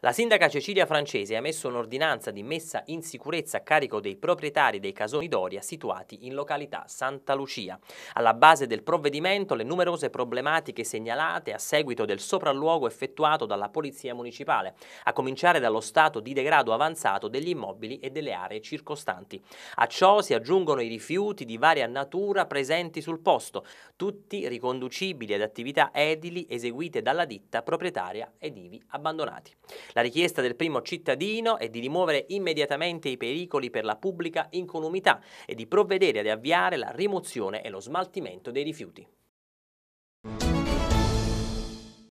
La sindaca Cecilia Francese ha messo un'ordinanza di messa in sicurezza a carico dei proprietari dei casoni d'Oria situati in località Santa Lucia. Alla base del provvedimento le numerose problematiche segnalate a seguito del sopralluogo effettuato dalla Polizia Municipale, a cominciare dallo stato di degrado avanzato degli immobili e delle aree circostanti. A ciò si aggiungono i rifiuti di varia natura presenti sul posto, tutti riconducibili ad attività edili eseguite dalla ditta proprietaria ed ivi abbandonati. La richiesta del primo cittadino è di rimuovere immediatamente i pericoli per la pubblica incolumità e di provvedere ad avviare la rimozione e lo smaltimento dei rifiuti.